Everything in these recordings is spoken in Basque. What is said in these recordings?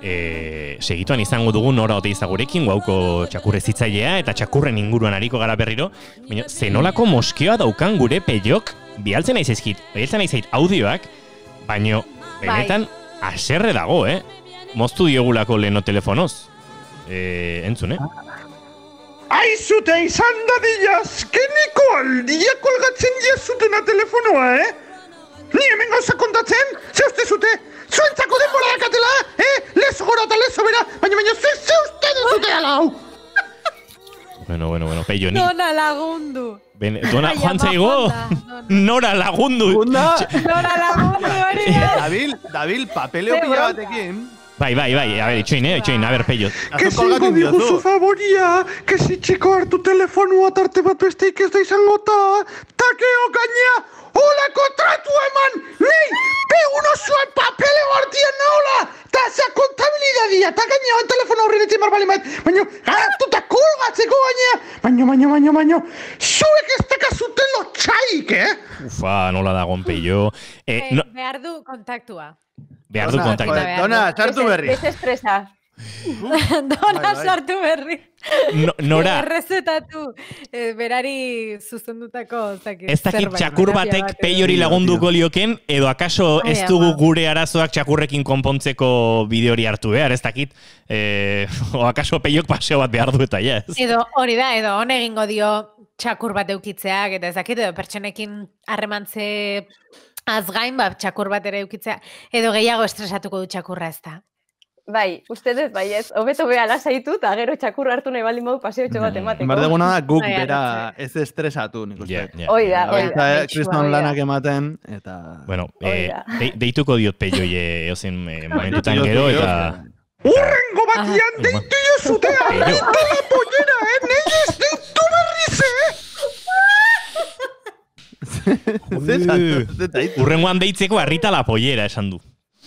E, segituan izango dugu nora ote izagurekin, guauko txakurre zitzailea eta txakurren inguruan ariko gara berriro. Baina, zenolako moskioa daukan gure peiok, bialtzen nahi ezkit bialtzen zait audioak, baino, bai. benetan, haserre aserre dago, eh? Moztu diogulako leno telefonoz. E, entzun, eh? Aizute izan da dia, azkeniko algatzen kolgatzen zutena telefonoa, eh? ¡Ni usted usted, usted! ¿Se de por la eh? les ¡Les les ¿se usted usted al Bueno, bueno, bueno, ni. Dona lagundu. dona Nora lagundu. Nora lagundu ¡Nora eh, David, David, papeleo Bai, bai, bai, a ver, itxoin, eh, itxoin, a ver, peio. Que si favoria, que si txeko hartu telefonua bat beste ez da izango ta, ta keo gaina, hola kontratu eman, nei, pe uno zuen papele guardien naula, ta zea kontabilidadia, ta gaina oen telefono horren etxe marbali maet, baino, hartu ah, ta kolgatzeko gaina, baino, baino, baino, baino, zuek ez teka zuten lo eh? Ufa, nola dagoen peio. Eh, eh, behar du kontaktua. Behar du kontakta. Dona, sartu berri. Ez estresa. Dona bai, bai. sartu berri. nora? Errezetatu, eh, berari zuzendutako Ez dakit txakur batek peiori lagunduko lioken, edo akaso ez dugu gure arazoak txakurrekin konpontzeko bide hori hartu behar, ez dakit, eh, o akaso peiok paseo bat behar du eta ja. Edo hori da, edo hon egingo dio txakur bat eukitzeak, eta ez dakit, edo pertsonekin harremantze azgain bat txakur bat ere eukitzea, edo gehiago estresatuko du txakurra ez da. Bai, uste dut, bai ez, hobeto beha lasaitu, eta gero txakurra hartu nahi baldin modu paseo bat mm, emateko. Bar deguna da, guk bai, bera ez estresatu, nik uste. Yeah, Oida, yeah. oida. Eh, kriston lanak ematen, eta... Bueno, eh, deituko diot peioi eozen eh, eh momentutan gero, eta... Urrengo batian ah. deitu jozutea! Eta la pollera, eh, neiz, deitu berriz, eh! Zeta, Urren guan deitzeko arritala poiera esan du.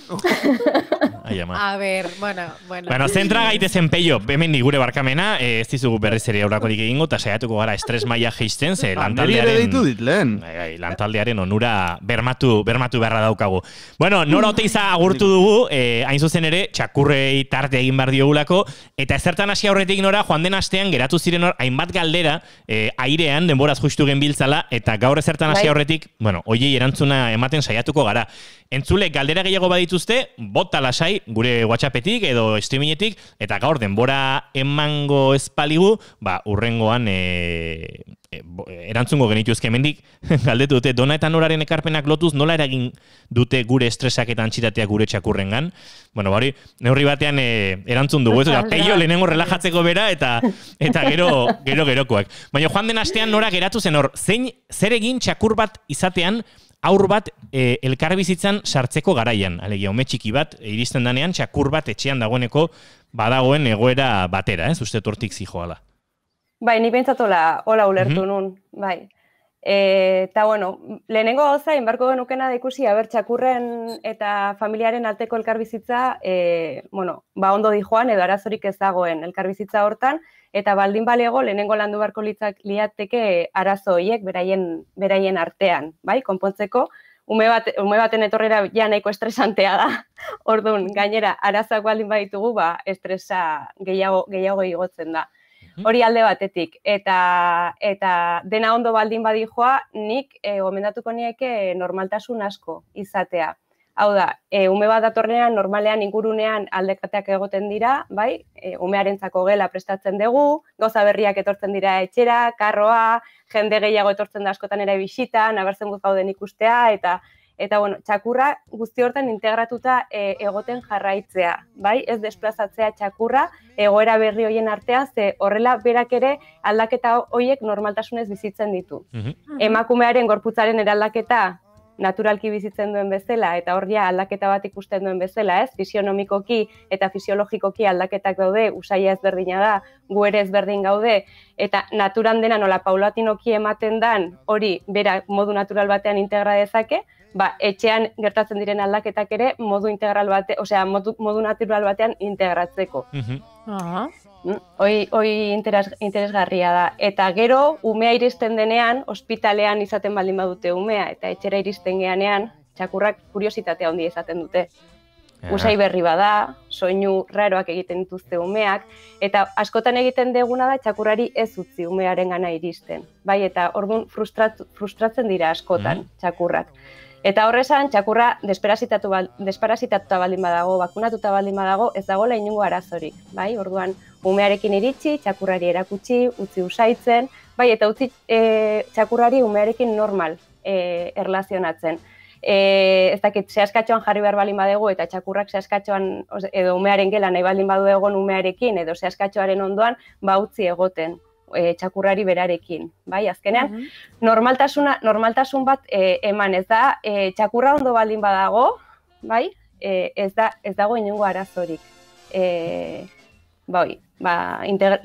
Ai, ama. A ver, bueno, bueno. Bueno, zentra gaitezen peio, hemen ni barkamena, eh, ez dizugu berri aurrako aurrakorik egingo, eta saiatuko gara estres maia geisten, ze bai. lantaldearen, bai, bai, lantaldearen onura bermatu, bermatu beharra daukagu. Bueno, nora oteiza agurtu dugu, eh, hain zuzen ere, txakurrei tarte egin bar diogulako, eta ezertan hasi aurretik nora, joan den astean geratu ziren hor, hainbat galdera, eh, airean, denboraz justu genbiltzala, eta gaur ezertan hasi aurretik, bueno, oiei erantzuna ematen saiatuko gara. Entzule, galdera gehiago badituzte, bota lasai, gure WhatsAppetik edo streamingetik, eta gaur denbora emango espaligu, ba, urrengoan e, e erantzungo genituzke ezkemendik, galdetu dute, dona eta noraren ekarpenak lotuz, nola eragin dute gure estresak eta antxitateak gure txakurrengan. Bueno, bauri neurri batean e, erantzun dugu, ez da, peio lehenengo relajatzeko bera, eta eta gero, gero, gerokoak. Baina, joan den astean nora geratu zen hor, zein, zer egin txakur bat izatean, aur bat e, elkarbizitzan sartzeko garaian. Alegia, ume txiki bat, e, iristen danean, txakur bat etxean dagoeneko badagoen egoera batera, ez uste tortik zijoala. Bai, ni pentsatola, hola ulertu mm nun, bai. E, eta, bueno, lehenengo gauza, inbarko genukena da ikusi, haber txakurren eta familiaren alteko elkarbizitza, e, bueno, ba ondo dijoan edo arazorik ez dagoen elkarbizitza hortan, eta baldin balego lehenengo landu barko litzak liateke arazo horiek beraien beraien artean, bai? Konpontzeko ume, bat, ume baten etorrera ja nahiko estresantea da. Orduan, mm-hmm. gainera arazoak baldin baditugu, ba estresa gehiago gehiago igotzen da. Mm-hmm. Hori alde batetik eta eta dena ondo baldin badijoa, nik e, gomendatuko nieke normaltasun asko izatea. Hau da, e, ume bat datorrean, normalean ingurunean aldekateak egoten dira, bai, e, umearentzako gela prestatzen dugu, goza berriak etortzen dira etxera, karroa, jende gehiago etortzen da askotan ere bisita, nabartzen guz gauden ikustea, eta, eta bueno, txakurra guzti hortan integratuta e, egoten jarraitzea, bai, ez desplazatzea txakurra, egoera berri hoien artean, ze horrela berak ere aldaketa horiek normaltasunez bizitzen ditu. Mhm. Ah. Emakumearen gorputzaren eraldaketa naturalki bizitzen duen bezala, eta horria aldaketa bat ikusten duen bezala, ez, fisionomikoki eta fisiologikoki aldaketak daude, usaia ezberdina da, gu ere ezberdin gaude, eta naturan dena nola paulatinoki ematen dan, hori, bera, modu natural batean integra dezake, ba, etxean gertatzen diren aldaketak ere modu integral bate, osea, modu, modu natural batean integratzeko. Uh Oi, oi interesgarria da. Eta gero, umea iristen denean, ospitalean izaten baldin badute umea, eta etxera iristen geanean, txakurrak kuriositatea hondi izaten dute. Usai berri bada, soinu raroak egiten dituzte umeak, eta askotan egiten deguna da txakurrari ez utzi umearen gana iristen. Bai, eta orduan frustratzen dira askotan mm. txakurrak. Eta horrezan, txakurra desparasitatuta baldin badago, bakunatuta baldin badago, ez dago inungo arazorik. Bai? Orduan, umearekin iritsi, txakurrari erakutsi, utzi usaitzen, bai, eta utzi e, txakurrari umearekin normal e, erlazionatzen. E, ez dakit, zehaskatxoan jarri behar baldin badego, eta txakurrak zehaskatxoan, edo umearen gela nahi baldin badu egon umearekin, edo zehaskatxoaren ondoan, ba utzi egoten e, txakurrari berarekin, bai, azkenean, normaltasuna, normaltasun bat e, eman, ez da, e, txakurra ondo baldin badago, bai, e, ez, da, ez dago inungo arazorik, e, bai, ba,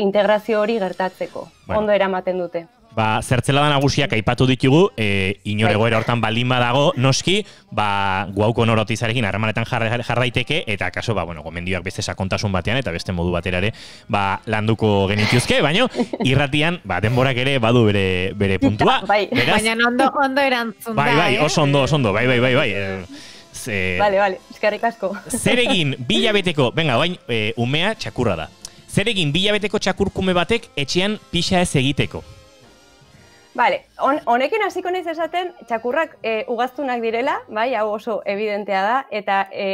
integrazio hori gertatzeko, bueno. ondo eramaten dute. Ba, zertzela da nagusiak aipatu ditugu, e, inore bai. goera hortan baldin badago, noski, ba, guauko norotizarekin harremanetan jarraiteke, eta kaso, ba, bueno, gomendioak beste sakontasun batean, eta beste modu batera ere, ba, landuko genituzke, baino, irratian, ba, denborak ere, badu bere, bere puntua. bai. Baina ondo, ondo erantzun bai, bai, eh? oso ondo, oso ondo, bai, bai, bai, bai. ze... Vale, vale, eskarrik asko. Zeregin, bilabeteko, venga, bain, eh, umea, txakurra da. zer Zeregin, bilabeteko txakurkume batek etxean pixa ez egiteko. Vale, honekin hasiko naiz esaten txakurrak e, ugaztunak direla, bai, hau oso evidentea da eta e,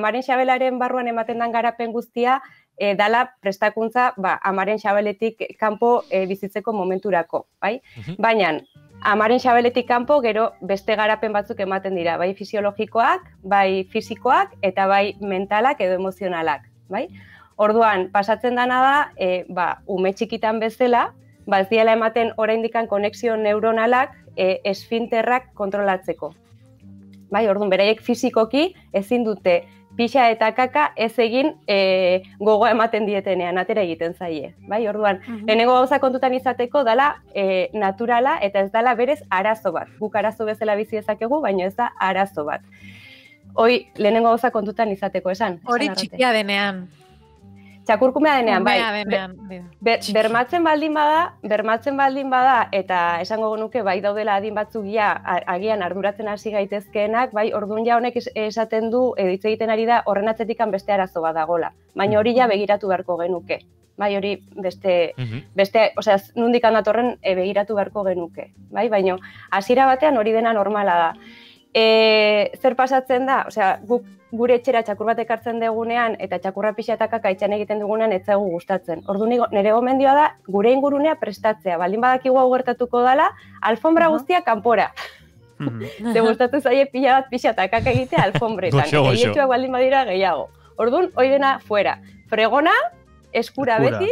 amaren xabelaren barruan ematen den garapen guztia e, dala prestakuntza, ba, amaren xabeletik kanpo e, bizitzeko momenturako, bai? Mhm. Baina amaren xabeletik kanpo gero beste garapen batzuk ematen dira, bai fisiologikoak, bai fisikoak eta bai mentalak edo emozionalak, bai? Orduan, pasatzen dana da, e, ba, ume txikitan bezala, baziela ematen oraindikan konexio neuronalak e, esfinterrak kontrolatzeko. Bai, orduan beraiek fisikoki ezin dute pixa eta kaka ez egin e, gogoa ematen dietenean atera egiten zaie. Bai, orduan mhm. lehenengo gauza kontutan izateko dala e, naturala eta ez dala berez arazo bat. Guk arazo bezala bizi ezakegu, baina ez da arazo bat. Hoi, lehenengo gauza kontutan izateko esan. Hori txikia denean txakurkumea denean, bai. bermatzen baldin bada, bermatzen baldin bada, eta esango genuke bai daudela adin batzu agian arduratzen hasi gaitezkeenak, bai, orduan ja honek esaten du, editz egiten ari da, horren atzetikan beste arazo bat dagola. Baina hori ja mm-hmm. begiratu beharko genuke. Bai, hori beste, mm-hmm. beste osea, nundik handatorren e, begiratu beharko genuke. Bai, baina hasiera batean hori dena normala da e, zer pasatzen da, osea, guk gure etxera txakur bat ekartzen degunean eta txakurra pixatakak aitzan egiten dugunean ez zegu gustatzen. Ordu nire gomendioa da, gure ingurunea prestatzea, baldin badakigu hau gertatuko dala, alfombra uh guztia kanpora. Mhm. Ze gustatu zaie pila bat pixatakak egitea alfombretan. goxo, goxo. baldin badira gehiago. Ordun hoi dena fuera. Fregona, eskura, beti,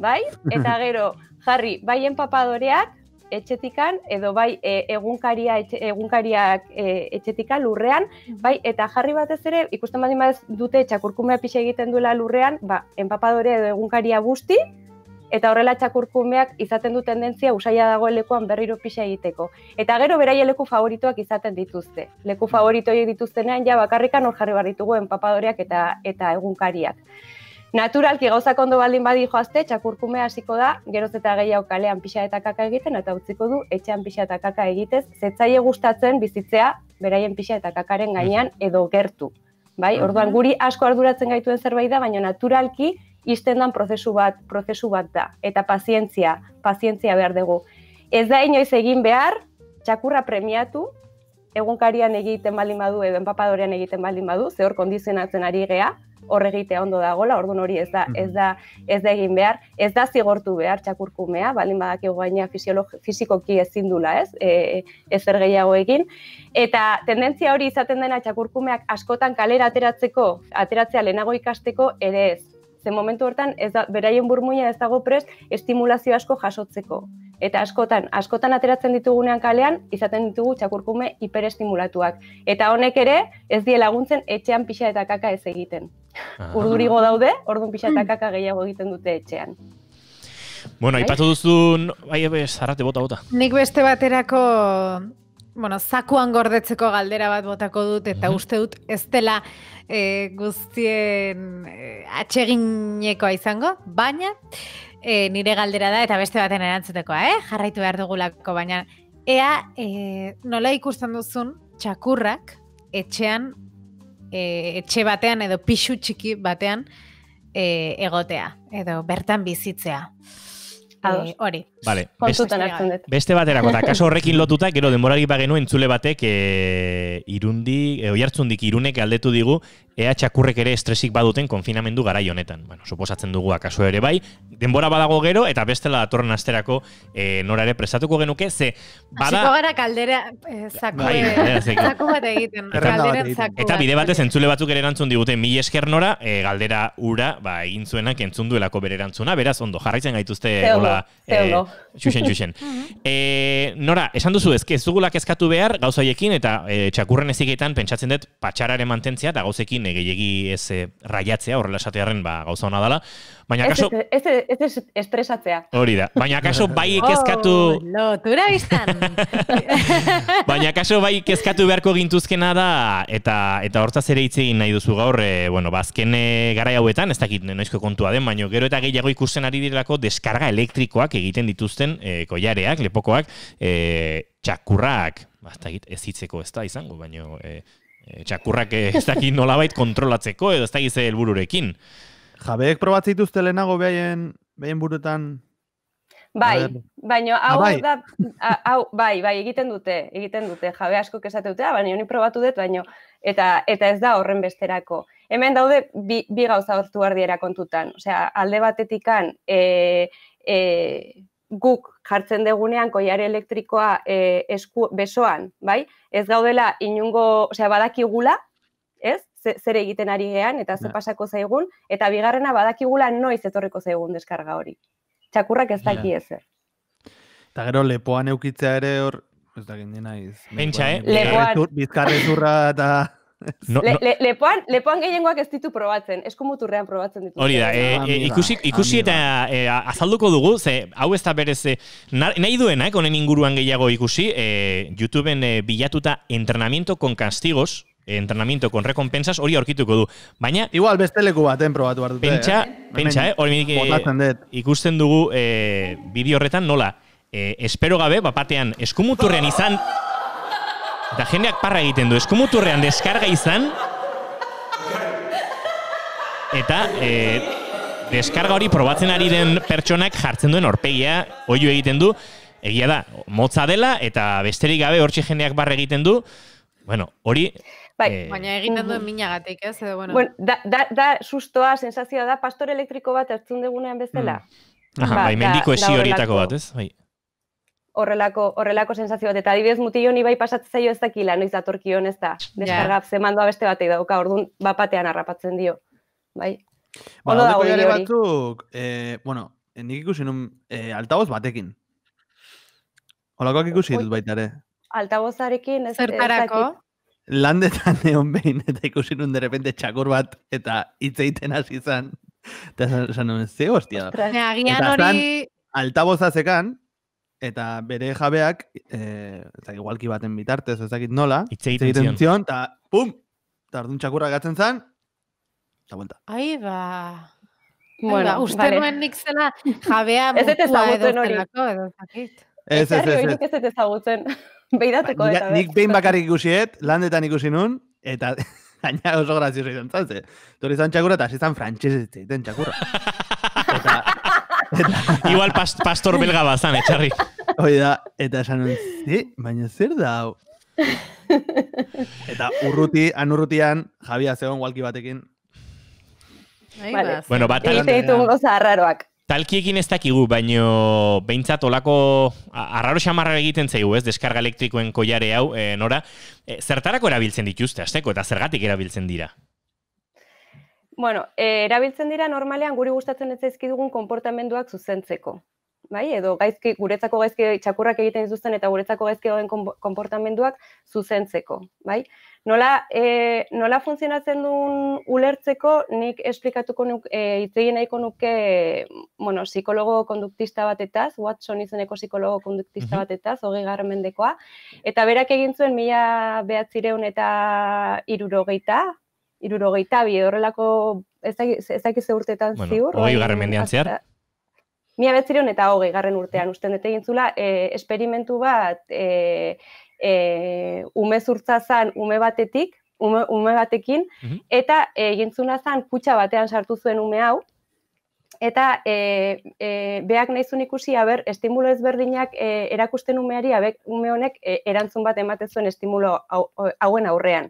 bai? Eta gero, jarri, bai enpapadoreak, etxetikan, edo bai e, egunkaria egunkariak e, etxetika lurrean, bai eta jarri batez ere ikusten badin badez dute txakurkumea pixa egiten duela lurrean, ba, enpapadore edo egunkaria guzti, eta horrela txakurkumeak izaten du tendentzia usaila dago lekuan berriro pixa egiteko. Eta gero beraien leku favoritoak izaten dituzte. Leku favoritoiek dituztenean ja bakarrikan hor jarri behar ditugu enpapadoreak eta, eta egunkariak. Naturalki gauzak ondo baldin badi joazte, txakurkume hasiko da, geroz eta gehiago kalean pixa eta kaka egiten, eta utziko du, etxean pixa eta kaka egitez, zetzaile gustatzen bizitzea beraien pixa eta kakaren gainean edo gertu. Bai? Orduan, guri asko arduratzen gaituen zerbait da, baina naturalki izten dan prozesu bat, prozesu bat da, eta pazientzia, pazientzia behar dugu. Ez da inoiz egin behar, txakurra premiatu, egunkarian egiten baldin badu edo enpapadorean egiten baldin badu, zehor kondizionatzen ari gea, horregitea egite ondo dagola, orduan hori ez da ez da ez da egin behar, ez da zigortu behar txakurkumea, balin badaki gaina fizikoki ezin ez? E, ez zer gehiago egin eta tendentzia hori izaten dena txakurkumeak askotan kalera ateratzeko, ateratzea lehenago ikasteko ere ez. Ze momentu hortan ez da beraien burmuina ez dago prest estimulazio asko jasotzeko. Eta askotan, askotan ateratzen ditugunean kalean, izaten ditugu txakurkume hiperestimulatuak. Eta honek ere, ez die laguntzen etxean pixa eta kaka ez egiten. Ah. urdurigo daude, orduan pixatakaka gehiago egiten dute etxean. Bueno, bai. aipatu duzun, bai, bai, zarrate, bota, bota. Nik beste baterako, bueno, zakuan gordetzeko galdera bat botako dut, eta mhm. uste dut ez dela e, guztien e, izango, baina e, nire galdera da, eta beste baten erantzutekoa, eh? jarraitu behar dugulako, baina ea e, nola ikusten duzun txakurrak etxean e, etxe batean edo pisu txiki batean e, egotea edo bertan bizitzea. E, hori Vale. Beste, beste baterako ta kaso horrekin lotuta, gero denborari ba genuen zule batek eh irundi, e, irunek aldetu digu txakurrek ere estresik baduten konfinamendu garai honetan. Bueno, suposatzen dugu akaso ere bai, denbora badago gero eta bestela datorren asterako e, nora ere prestatuko genuke ze bada. Asiko gara kaldera eh, zakoa bai, e, eta, bide batez entzule batzuk ere erantzun digute mil esker nora, e, galdera ura, ba egin zuenak entzun duelako ber beraz ondo jarraitzen gaituzte hola. Xuxen, xuxen. e, nora, esan duzu ezke, ez dugulak kezkatu behar gauza eta e, txakurren ezigetan pentsatzen dut patxararen mantentzia eta gauzekin e, ez e, raiatzea, horrela esatearen ba, gauza hona dela. Baina kaso... Ez ez, estresatzea. Hori da. Baina kaso bai ekezkatu... Oh, lotura biztan! baina kaso bai ekezkatu beharko gintuzkena da, eta eta hortaz ere itzegin nahi duzu gaur, e, bueno, bazken ba, eh, gara hauetan, ez dakit noizko kontua den, baino gero eta gehiago ikusten ari direlako deskarga elektrikoak egiten dituzten e, koiareak, lepokoak, e, txakurrak, ba, ez hitzeko ez da izango, baino... e, E, txakurrak eh, ez dakit nolabait kontrolatzeko edo ez da ze helbururekin. Jabeek probatzen dituzte lehenago behaien, behaien burutan Bai, baina ah, hau bai. da, hau, bai, bai, egiten dute, egiten dute, jabe asko kesate dute, ah, baina honi probatu dut, baina, eta, eta ez da horren besterako. Hemen daude, bi, bi gauza hortu ardiera kontutan, osea, alde batetikan, e, e, guk jartzen degunean koiare elektrikoa e, esku, besoan, bai? Ez gaudela inungo, osea badakigula, ez? Zer egiten ari gean eta ze pasako zaigun eta bigarrena badakigula noiz etorriko zaigun deskarga hori. Txakurrak ez daki ez. Eta gero lepoan eukitzea ere hor, ez da gendina iz. Pentsa, eh? Lepoan. Bizkarrezurra eta... No, no. Le, lepoan, lepoan gehiengoak ez ditu probatzen, esku muturrean probatzen ditu. Hori da, eh, ikusi, eta eh, azalduko dugu, ze hau ez da berez, eh, nahi duenak, honen inguruan gehiago ikusi, e, YouTubeen bilatuta entrenamiento con castigos, entrenamiento con recompensas hori aurkituko du. Baina igual beste leku baten probatu hartute. Pentsa, eh? pentsa, eh? ikusten dugu eh bideo horretan nola eh, espero gabe bapatean eskumuturrean izan Eta jendeak parra egiten du, eskumuturrean deskarga izan. Eta e, deskarga hori probatzen ari den pertsonak jartzen duen orpegia oio egiten du. Egia da, motza dela eta besterik gabe hortxe jendeak barra egiten du. Bueno, hori Bai. Eh, Baina egiten duen minagatik, ez? bueno. bueno da, da, sustoa, sensazioa da, pastor elektriko bat hartzen dugunean bezala. Mm. Aha, bai, ba, mendiko horietako bat, ez? Bai horrelako horrelako sensazio bat eta adibidez mutilo bai pasatzen zaio ez dakila noiz datorkion ez da deskarga yeah. zemandoa beste batei dauka ordun bapatean harrapatzen dio bai Ba, Ondo da hori eh, bueno, nik ikusi nun eh, altaboz batekin. Olakoak eh, ikusi dut baita ere. Altabozarekin ez Zertarako? Landetan neon behin eta ikusi nun derepente txakur bat eta hitz egiten hasi izan. Eta zan, zan, hostia. Eta zan, altabozazekan, eta bere jabeak, e, eta igualki baten bitartez, ez dakit nola, itzegiten zion, eta pum, eta ardun txakurra gatzen zan, eta buelta. Ai, ba... ba bueno, ba, uste vale. nuen nik zela jabea ez ez ezagutzen hori. Ez ez ez ez. Ez ezagutzen. Beidateko eta. Ba, nik behin bakarrik ikusiet, landetan ikusi nun, eta gaina oso grazioso izan zaze. Tori zan txakurra eta hasi zan frantxezitzen txakurra. eta... Igual pastor belga bazan, etxarri. Oida, eta esan baina zer da, hau? Eta urruti, anurrutian, Javi azegon gualki batekin. Bai, vale. Bueno, bat harraroak. Talkiekin ez dakigu, baina behintzat olako harraro xamarra egiten zaigu ez? Deskarga elektrikoen koiare hau, eh, nora. Eh, zertarako erabiltzen dituzte, azteko, eta zergatik erabiltzen dira? Bueno, e, erabiltzen dira normalean guri gustatzen ez dugun konportamenduak zuzentzeko. Bai, edo gaizki guretzako gaizki txakurrak egiten dituzten eta guretzako gaizki dauden konportamenduak zuzentzeko, bai? Nola, e, nola funtzionatzen duen ulertzeko, nik esplikatuko nuk, eh itzegin nahiko nuke, bueno, psikologo konduktista batetaz, Watson izeneko psikologo konduktista batetaz, 20 garren mendekoa, eta berak egin zuen mila eta irurogeita, irurogeita bi, horrelako, ez dakiz da urteetan bueno, ziur. Hoi garren mendian zehar? Mia betzireun eta hogei garren urtean usten dut egin zula, e, esperimentu bat, e, e, ume zurtza zan ume batetik, ume, batekin, mhm. eta egin zuna zan kutsa batean sartu zuen ume hau, eta e, e, beak nahizun ikusi, haber, estimulo ezberdinak e, erakusten umeari, abek, ume honek erantzun bat emate zuen estimulo hauen aurrean.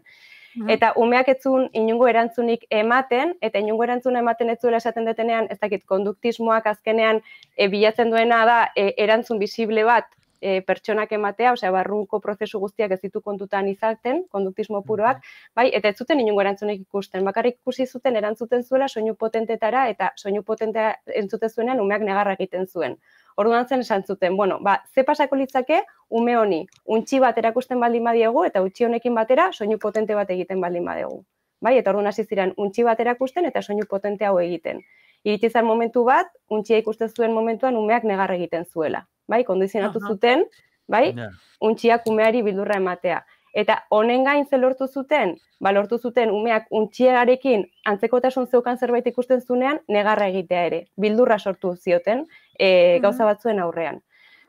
Eta umeak etzun inungo erantzunik ematen, eta inungo erantzun ematen etzuela esaten detenean, ez dakit, konduktismoak azkenean eh, bilatzen duena da eh, erantzun bisible bat eh, pertsonak ematea, osea, barrunko prozesu guztiak ez ditu kontutan izaten, konduktismo puroak, bai, eta ez zuten inungo erantzunik ikusten, bakarrik ikusi zuten erantzuten zuela soinu potentetara, eta soinu potentea entzuten zuenean umeak negarrak egiten zuen. Orduan zen esan zuten, bueno, ba, ze pasako litzake ume honi, untxi bat erakusten baldin badiegu eta utxi honekin batera soinu potente bat egiten baldin badiegu. Bai, eta orduan hasi ziren untxi bat erakusten eta soinu potente hau egiten. Iritsi momentu bat, untxia ikusten zuen momentuan umeak negar egiten zuela. Bai, kondizionatu zuten, bai, yeah. untxiak umeari bildurra ematea. Eta honen gain ze lortu zuten, ba lortu zuten umeak untxiegarekin antzekotasun zeukan zerbait ikusten zunean negarra egitea ere. Bildurra sortu zioten e, gauza batzuen aurrean.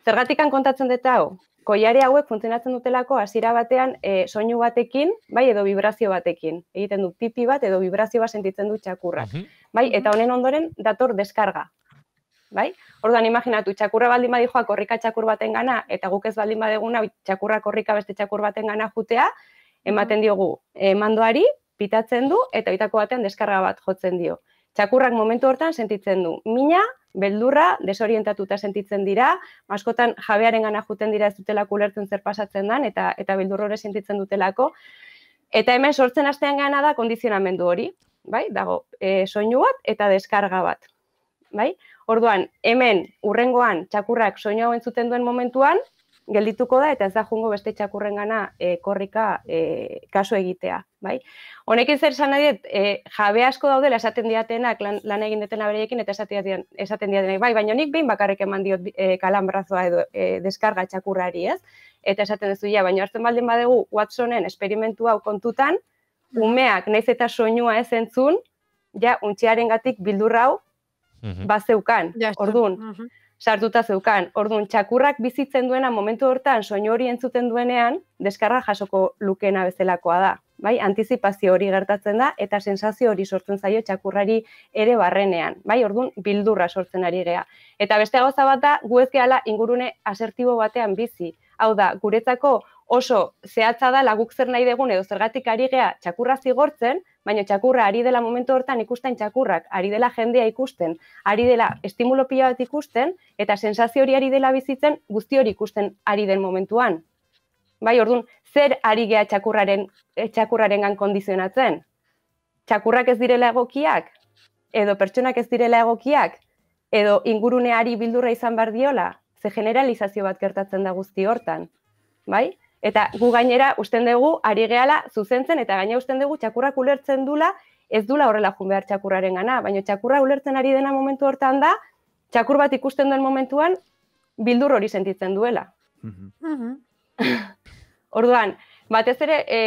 Zergatik kontatzen dut hau, koiare hauek funtzionatzen dutelako hasiera batean e, soinu batekin, bai edo vibrazio batekin. Egiten du pipi bat edo vibrazio bat sentitzen du txakurrak. Uh Bai, eta honen ondoren dator deskarga. Bai? Orduan imaginatu txakurra baldin badi joa korrika txakur batengana eta guk ez baldin badeguna txakurra korrika beste txakur baten batengana jotea, ematen diogu emandoari eh, pitatzen du eta bitako batean deskarga bat jotzen dio txakurrak momentu hortan sentitzen du. Mina, beldurra, desorientatuta sentitzen dira, askotan jabearen gana juten dira ez dutela kulertzen zer pasatzen dan, eta, eta beldurrore sentitzen dutelako. Eta hemen sortzen astean gana da kondizionamendu hori, bai? Dago, e, soinu bat eta deskarga bat, bai? Orduan, hemen, urrengoan, txakurrak soinu hau entzuten duen momentuan, geldituko da eta ez da jungo beste txakurrengana e, korrika e, kasu egitea, bai? Honekin zer esan nahi e, jabe asko daude esaten diatenak lan, egin dutena bereiekin eta esaten esaten diatenak, bai, baina nik behin bakarrik eman diot e, kalambrazoa edo deskarga txakurrari, ez? Eta esaten duzu ja, baina hartzen baldin badegu Watsonen esperimentu hau kontutan umeak naiz eta soinua ez entzun, ja untziarengatik bildur hau mhm. bazeukan. zeukan, Ordun, mhm sartuta zeukan. Orduan, txakurrak bizitzen duena momentu hortan soinu hori entzuten duenean, deskarra jasoko lukena bezalakoa da. Bai, antizipazio hori gertatzen da eta sensazio hori sortzen zaio txakurrari ere barrenean. Bai, ordun, bildurra sortzen ari gea. Eta beste gauza bat da, gehala ingurune asertibo batean bizi. Hau da, guretzako oso zehatza da laguk zer nahi degun edo zergatik ari gea txakurra zigortzen, baina txakurra ari dela momentu hortan ikusten txakurrak, ari dela jendea ikusten, ari dela estimulo pila bat ikusten, eta sensazio hori ari dela bizitzen guzti hori ikusten ari den momentuan. Bai, orduan, zer ari gea txakurraren, eh, txakurraren kondizionatzen? Txakurrak ez direla egokiak? Edo pertsonak ez direla egokiak? Edo inguruneari bildurra izan bar diola? Ze generalizazio bat gertatzen da guzti hortan? Bai? Eta gu gainera usten dugu ari gehala zuzentzen eta gaina usten dugu txakurrak ulertzen dula ez dula horrela jun behar txakurraren gana. Baina txakurra ulertzen ari dena momentu hortan da, txakur bat ikusten duen momentuan bildur hori sentitzen duela. Mhm. Orduan, batez ere, e,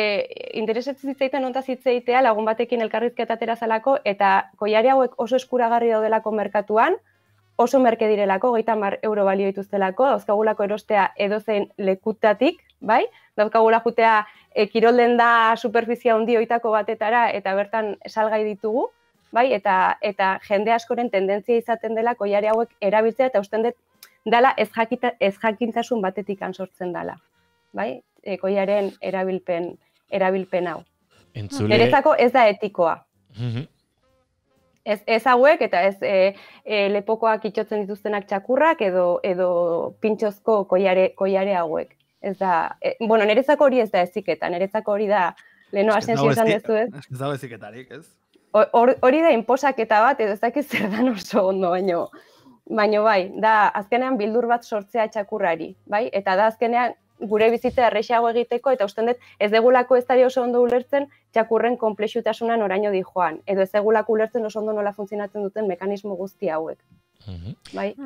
interesetzen zitzeiten onta zitzeitea lagun batekin elkarrizketa aterazalako eta koiari hauek oso eskuragarri daudelako merkatuan, oso merke direlako, euro balio dituztelako, dauzkagulako erostea edozein lekutatik, bai? Daukagula jutea e, eh, kirolden da superfizia handi oitako batetara eta bertan salgai ditugu, bai? Eta, eta jende askoren tendentzia izaten dela koiare hauek erabiltzea eta usten dut dala ez, jakita, ez jakintasun batetik sortzen dela, bai? E, koiaren erabilpen, erabilpen hau. Entzule... Erezako ez da etikoa. ez, ez hauek eta ez e, e, lepokoak itxotzen dituztenak txakurrak edo, edo pintxozko koiare, koiare hauek ez da, e, bueno, nerezako hori ez da eziketa, nerezako hori da, leno asensio esan dezu ez? Ez da eziketarik, ez? Hori da inposaketa bat, edo ez dakit zer dan oso ondo, baino, baino bai, da azkenean bildur bat sortzea txakurrari, bai? Eta da azkenean gure bizite erresiago egiteko, eta usten dut ez degulako ez dari oso ondo ulertzen txakurren komplexutasunan oraino di joan, edo ez degulako ulertzen oso ondo nola funtzionatzen duten mekanismo guzti hauek.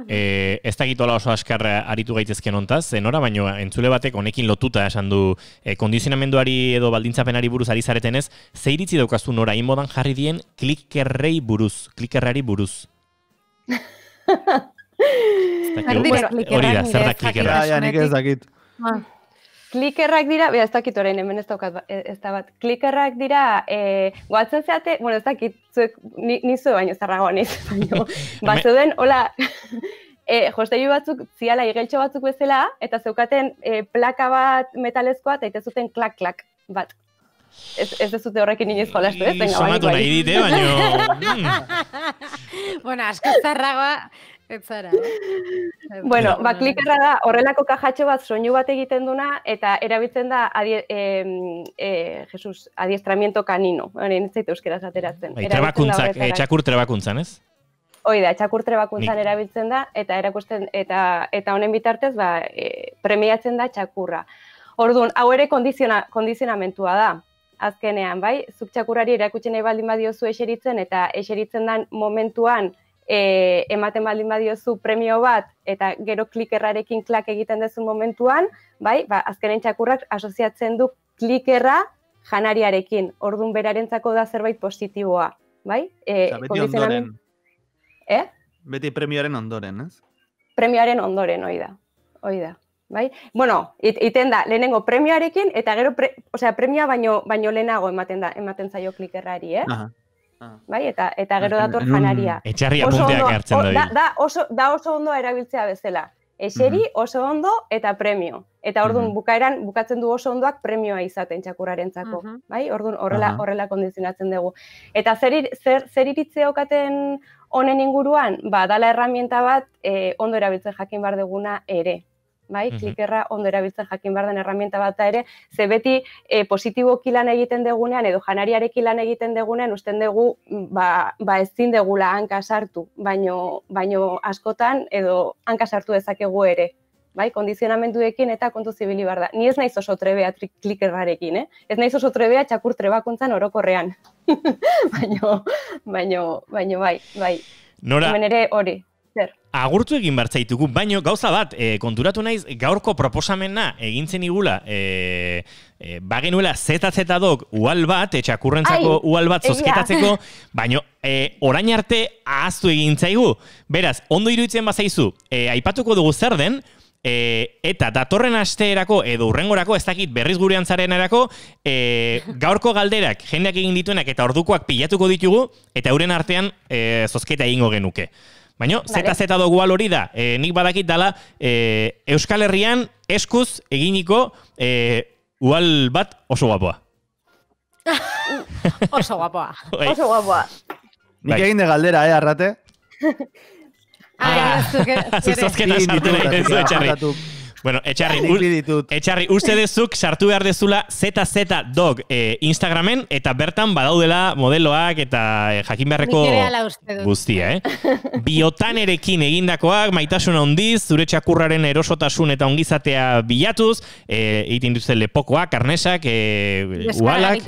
E, ez da oso askarra aritu gaitezken ontaz, nora baino entzule batek honekin lotuta esan du e, kondizionamenduari edo baldintzapenari buruz ari zaretenez, ze iritzi daukazu nora inmodan jarri dien klikerrei buruz, klikerrari buruz. Hori da, zer da klikerra? klikerrak dira, beha, ez dakit orain, hemen ez daukat, ba, ez da bat, klikerrak dira, e, guatzen zeate, bueno, ez dakit, zuek, ni, nizu, baino, zarragoan ez, baino, bat hola, e, batzuk, ziala, igeltxo batzuk bezala, eta zeukaten e, plaka bat metalezkoa, eta ite zuten klak-klak bat. Ez, ez dute horrekin inoiz jolastu ez, zen gabaliko. Bai. baino... Mm. asko zarragoa, Ez zara. Eh? Bueno, ba klikerra da horrelako kajatxo bat soinu bat egiten duna eta erabiltzen da eh, eh, Jesus adiestramiento canino. Ora ez ateratzen. Bai, trebakuntzak, eh, txakur trebakuntzan, ez? Hoi da, txakur trebakuntzan erabiltzen da eta erakusten eta eta honen bitartez ba e, premiatzen da txakurra. Orduan, hau ere kondiziona kondizionamentua da. Azkenean, bai, zuk txakurari erakutsi nahi baldin badiozu eseritzen eta eseritzen dan momentuan e, ematen baldin badiozu premio bat eta gero klikerrarekin klak egiten duzu momentuan, bai, ba, azkenen txakurrak asoziatzen du klikerra janariarekin, ordun berarentzako da zerbait positiboa, bai? E, beti ondoren. Eh? Beti premioaren ondoren, ez? Premioaren ondoren, oi da. Oi da. Bai? Bueno, it, iten da, lehenengo premioarekin, eta gero, osea, premioa baino, baino lehenago ematen da, ematen zaio klikerrari, eh? Aha. Ah. Bai, eta eta gero dator janaria. Etxarria punteak hartzen da. Da oso da oso ondo erabiltzea bezala. Eseri mhm. oso ondo eta premio. Eta Ordun mhm. bukaeran bukatzen du oso ondoak premioa izaten txakurarentzako, uh mhm. bai? Orduan horrela horrela kondizionatzen dugu. Eta zer zer, zer iritze okaten honen inguruan, ba dala herramienta bat eh, ondo erabiltzen jakin bar deguna ere, bai, mm -hmm. klikerra jakin behar den herramienta bat da ere, ze beti eh, kilan egiten degunean, edo janariarekin lan egiten degunean, usten dugu, mm, ba, ba ez zindegula hanka sartu, baino, baino askotan, edo hanka sartu dezakegu ere bai, kondizionamenduekin eta kontuzibili bar da. Ni ez naiz oso trebea tri klikerrarekin, eh? Ez naiz oso trebea txakur trebakuntzan orokorrean. baino, baino, baino, bai, bai. Hemen ere hori agurtu egin bartzaitugu, baino gauza bat, e, konturatu naiz, gaurko proposamena egintzen igula, e, eh, e, eh, bagenuela zeta-zeta dok ual bat, etxakurrentzako Ai, ual bat zozketatzeko, baina baino e, orain arte ahaztu egin Beraz, ondo iruditzen bazaizu, e, aipatuko dugu zer den, e, eta datorren asteerako edo urrengorako, ez dakit berriz gurean zaren erako, gaurko galderak jendeak egin dituenak eta ordukoak pilatuko ditugu, eta euren artean e, zozketa egingo genuke. Baina, zeta zeta dugu hori da, e, nik badakit dala, e, Euskal Herrian eskuz eginiko e, ual bat oso guapoa. oso guapoa. Bai. Oso guapoa. Nik bai. egin de galdera, eh, arrate? Ah, ah, ah, ah, ah, Bueno, etxarri, bai, etxarri uste dezuk sartu behar dezula ZZ Dog eh, Instagramen eta bertan badaudela modeloak eta eh, jakin beharreko guztia, eh? erekin egindakoak, maitasun handiz, zure txakurraren erosotasun eta ongizatea bilatuz, eh, egiten lepokoak, karnesak, eh, ualak,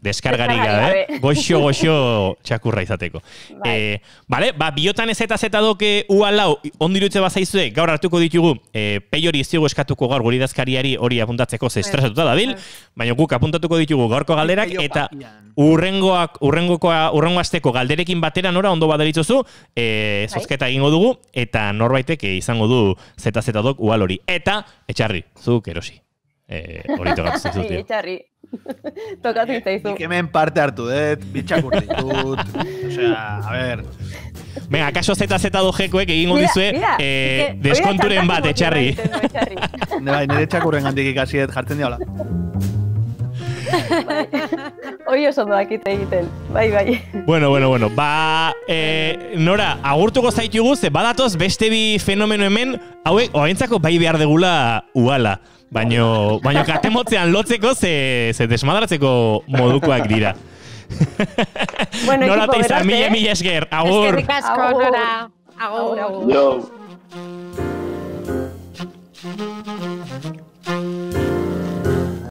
Deskargarik gara, eh? Goxo, goxo, txakurra izateko. Bai. Eh, bale, ba, biotan ez eta zeta doke ual lau, ondiru bazaizue, gaur hartuko ditugu, eh, pei hori eskatuko gaur guri dazkariari hori apuntatzeko zestrasatuta bai. da bil, bai. baina guk apuntatuko ditugu gaurko galderak, eta urrengoak, urrengoko, urrengo azteko galderekin batera nora ondo badaritzuzu, eh, zozketa egingo dugu, eta norbaitek eh, izango du zeta zeta dok ual hori. Eta, etxarri, zuk erosi. Eh, hori e, tokatzen zut. Itxarri. Tokatzen bai, zaizu. Nik hemen parte hartu dut, bitxak urtitut. Osea, a ver. Venga, kaso zeta zeta dojekoek egin dizue eh, deskonturen bat, etxarri. Bai, nire txakurren handik ikasi jartzen diola. Bai. Hoi oso doak egiten, bai, bai. Bueno, bueno, bueno. Ba, eh, Nora, agurtuko zaitugu, ze badatoz beste bi fenomeno hemen, hauek, oaintzako bai behar degula uala. Uala baino, baino kate lotzeko ze, ze desmadratzeko modukoak dira. bueno, nora mila, mila esker, agur. Eskerrik asko, nora. Agur, agur. agur.